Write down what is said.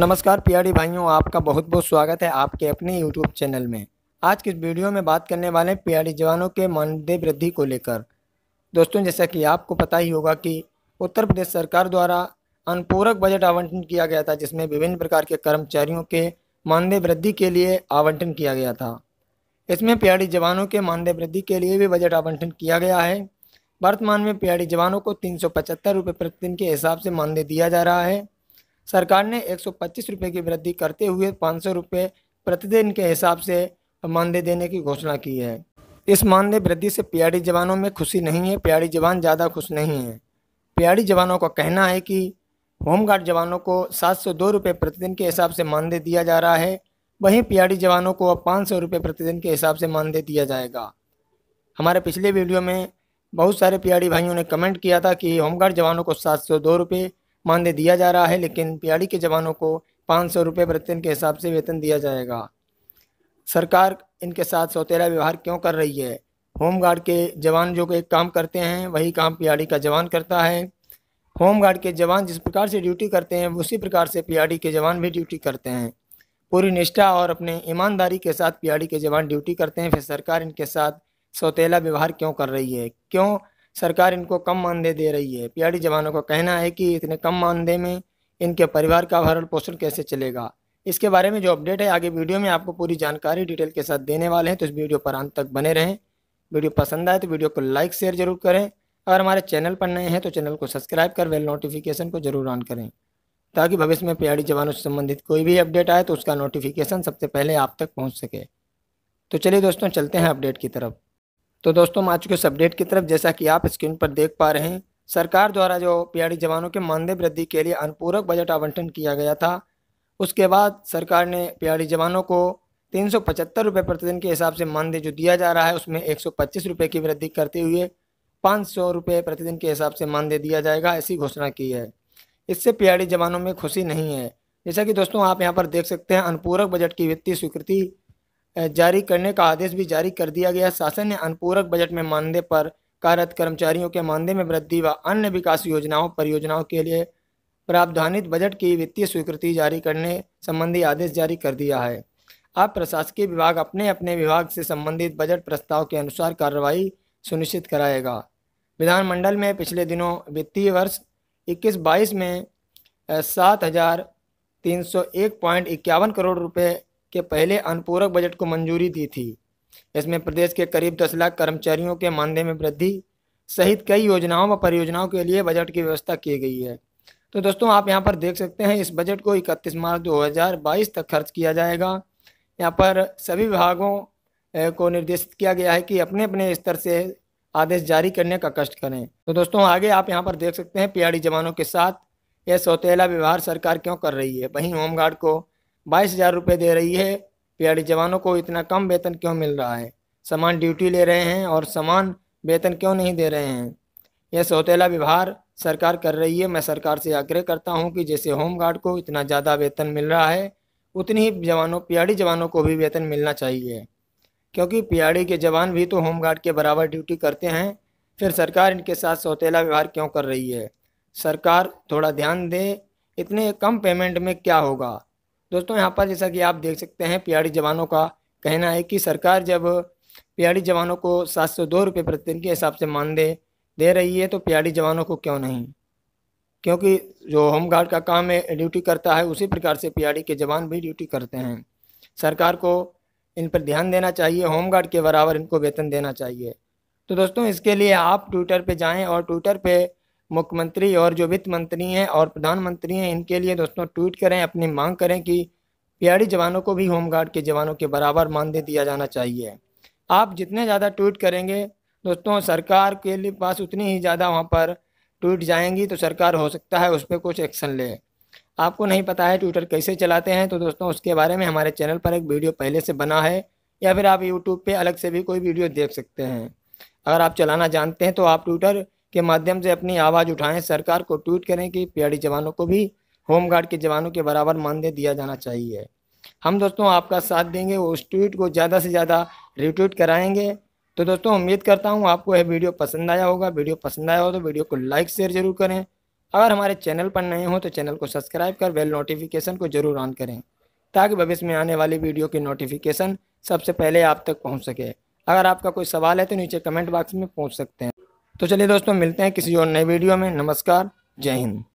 नमस्कार पियाड़ी भाइयों आपका बहुत बहुत स्वागत है आपके अपने यूट्यूब चैनल में आज के वीडियो में बात करने वाले हैं प्यारे जवानों के मानदेय वृद्धि को लेकर दोस्तों जैसा कि आपको पता ही होगा कि उत्तर प्रदेश सरकार द्वारा अनुपूरक बजट आवंटन किया गया था जिसमें विभिन्न प्रकार के कर्मचारियों के मानदेय वृद्धि के लिए आवंटन किया गया था इसमें पियाड़ी जवानों के मानदेय वृद्धि के लिए भी बजट आवंटन किया गया है वर्तमान में पियाड़ी जवानों को तीन सौ रुपये प्रतिदिन के हिसाब से मानदेय दिया जा रहा है सरकार ने एक सौ की वृद्धि करते हुए पाँच सौ प्रतिदिन के हिसाब से मानदेय देने की घोषणा की है इस मानदेय वृद्धि से पीआरडी जवानों में खुशी नहीं है पीआरडी जवान ज़्यादा खुश नहीं है पीआरडी जवानों का कहना है कि होमगार्ड जवानों को सात सौ दो रुपये प्रतिदिन के हिसाब से मानदेय दिया जा रहा है वहीं पियाड़ी जवानों को अब पाँच सौ रुपये प्रतिदिन के हिसाब से मानदेय दिया जाएगा हमारे पिछले वीडियो में बहुत सारे पीआरडी भाइयों ने कमेंट किया था कि होमगार्ड जवानों को सात सौ दो रुपये मानदेय दिया जा रहा है लेकिन पीआरडी के जवानों को पाँच सौ रुपये प्रतिदिन के हिसाब से वेतन दिया जाएगा सरकार इनके साथ सौतेला व्यवहार क्यों कर रही है होमगार्ड के जवान जो एक काम करते हैं वही काम पीआरडी का जवान करता है होमगार्ड के जवान जिस प्रकार से ड्यूटी करते हैं उसी प्रकार से पीआरडी के जवान भी ड्यूटी करते हैं पूरी निष्ठा और अपने ईमानदारी के साथ पीआरडी के जवान ड्यूटी करते हैं फिर सरकार इनके साथ सौतेला व्यवहार क्यों कर रही है क्यों सरकार इनको कम मानदेय दे रही है पीआरडी जवानों का कहना है कि इतने कम मानदेय में इनके परिवार का भरण पोषण कैसे चलेगा इसके बारे में जो अपडेट है आगे वीडियो में आपको पूरी जानकारी डिटेल के साथ देने वाले हैं तो इस वीडियो पर अंत तक बने रहें वीडियो पसंद आए तो वीडियो को लाइक शेयर जरूर करें अगर हमारे चैनल पर नए हैं तो चैनल को सब्सक्राइब कर बेल नोटिफिकेशन को जरूर ऑन करें ताकि भविष्य में पीआरडी जवानों से संबंधित कोई भी अपडेट आए तो उसका नोटिफिकेशन सबसे पहले आप तक पहुँच सके तो चलिए दोस्तों चलते हैं अपडेट की तरफ तो दोस्तों हम आ चुके इस अपडेट की तरफ जैसा कि आप स्क्रीन पर देख पा रहे हैं सरकार द्वारा जो पीआरडी जवानों के मानदेय वृद्धि के लिए अनुपूरक बजट आवंटन किया गया था उसके बाद सरकार ने पीआरडी जवानों को तीन सौ पचहत्तर रुपये प्रतिदिन के हिसाब से मानदेय जो दिया जा रहा है उसमें एक सौ पच्चीस रुपये की वृद्धि करते हुए पाँच सौ रुपये प्रतिदिन के हिसाब से मानदेय दिया जाएगा ऐसी घोषणा की है इससे पी जवानों में खुशी नहीं है जैसा कि दोस्तों आप यहाँ पर देख सकते हैं अनुपूरक बजट की वित्तीय स्वीकृति जारी करने का आदेश भी जारी कर दिया गया शासन ने अनुपूरक बजट में मानदेय पर कार्यरत कर्मचारियों के मानदेय में वृद्धि व अन्य विकास योजनाओं परियोजनाओं के लिए प्रावधानित बजट की वित्तीय स्वीकृति जारी करने संबंधी आदेश जारी कर दिया है अब प्रशासकीय विभाग अपने अपने विभाग से संबंधित बजट प्रस्ताव के अनुसार कार्रवाई सुनिश्चित कराएगा विधानमंडल में पिछले दिनों वित्तीय वर्ष 21-22 में सात हज़ार तीन सौ एक पॉइंट इक्यावन करोड़ रुपए के पहले अनुपूरक बजट को मंजूरी दी थी इसमें प्रदेश के करीब दस लाख कर्मचारियों के मानदेय में वृद्धि सहित कई योजनाओं व परियोजनाओं के लिए बजट की व्यवस्था की गई है तो दोस्तों आप यहाँ पर देख सकते हैं इस बजट को इकतीस मार्च 2022 तक खर्च किया जाएगा यहाँ पर सभी विभागों को निर्देशित किया गया है कि अपने अपने स्तर से आदेश जारी करने का कष्ट करें तो दोस्तों आगे आप यहाँ पर देख सकते हैं पीआरडी जवानों के साथ यह सौतेला व्यवहार सरकार क्यों कर रही है वहीं होमगार्ड को बाईस हजार रुपये दे रही है पीआरडी जवानों को इतना कम वेतन क्यों मिल रहा है समान ड्यूटी ले रहे हैं और समान वेतन क्यों नहीं दे रहे हैं यह सौतेला व्यवहार सरकार कर रही है मैं सरकार से आग्रह करता हूं कि जैसे होमगार्ड को इतना ज़्यादा वेतन मिल रहा है उतनी ही जवानों पीआरडी जवानों को भी वेतन मिलना चाहिए क्योंकि पीआरडी के जवान भी तो होमगार्ड के बराबर ड्यूटी करते हैं फिर सरकार इनके साथ सौतेला व्यवहार क्यों कर रही है सरकार थोड़ा ध्यान दे इतने कम पेमेंट में क्या होगा दोस्तों यहाँ पर जैसा कि आप देख सकते हैं पियाड़ी जवानों का कहना है कि सरकार जब पियाड़ी जवानों को सात सौ दो रुपये प्रतिदिन के हिसाब से मानदेय दे रही है तो पियाड़ी जवानों को क्यों नहीं क्योंकि जो होमगार्ड का काम है ड्यूटी करता है उसी प्रकार से पीआरडी के जवान भी ड्यूटी करते हैं सरकार को इन पर ध्यान देना चाहिए होमगार्ड के बराबर इनको वेतन देना चाहिए तो दोस्तों इसके लिए आप ट्विटर पर जाएँ और ट्विटर पर मुख्यमंत्री और जो वित्त मंत्री हैं और प्रधानमंत्री हैं इनके लिए दोस्तों ट्वीट करें अपनी मांग करें कि पीआरडी जवानों को भी होमगार्ड के जवानों के बराबर मानदेय दिया जाना चाहिए आप जितने ज़्यादा ट्वीट करेंगे दोस्तों सरकार के लिए पास उतनी ही ज़्यादा वहाँ पर ट्वीट जाएंगी तो सरकार हो सकता है उस पर कुछ एक्शन ले आपको नहीं पता है ट्विटर कैसे चलाते हैं तो दोस्तों उसके बारे में हमारे चैनल पर एक वीडियो पहले से बना है या फिर आप यूट्यूब पर अलग से भी कोई वीडियो देख सकते हैं अगर आप चलाना जानते हैं तो आप ट्विटर के माध्यम से अपनी आवाज़ उठाएं सरकार को ट्वीट करें कि पीआरडी जवानों को भी होमगार्ड के जवानों के बराबर मानदेय दिया जाना चाहिए हम दोस्तों आपका साथ देंगे उस ट्वीट को ज़्यादा से ज़्यादा रिट्वीट कराएंगे तो दोस्तों उम्मीद करता हूँ आपको यह वीडियो पसंद आया होगा वीडियो पसंद आया हो तो वीडियो को लाइक शेयर जरूर करें अगर हमारे चैनल पर नए हो तो चैनल को सब्सक्राइब कर बेल नोटिफिकेशन को जरूर ऑन करें ताकि भविष्य में आने वाली वीडियो की नोटिफिकेशन सबसे पहले आप तक पहुँच सके अगर आपका कोई सवाल है तो नीचे कमेंट बॉक्स में पूछ सकते हैं तो चलिए दोस्तों मिलते हैं किसी और नए वीडियो में नमस्कार जय हिंद